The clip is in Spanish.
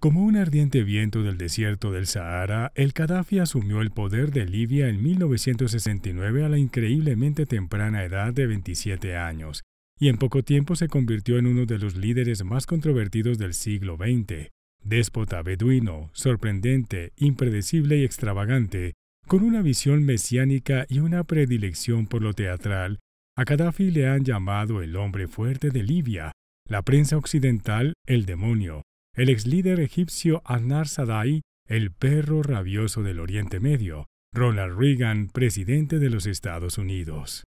Como un ardiente viento del desierto del Sahara, el Gaddafi asumió el poder de Libia en 1969 a la increíblemente temprana edad de 27 años, y en poco tiempo se convirtió en uno de los líderes más controvertidos del siglo XX. Déspota beduino, sorprendente, impredecible y extravagante, con una visión mesiánica y una predilección por lo teatral, a Gaddafi le han llamado el hombre fuerte de Libia, la prensa occidental el demonio, el ex líder egipcio Anar Sadai, el perro rabioso del Oriente Medio, Ronald Reagan, presidente de los Estados Unidos.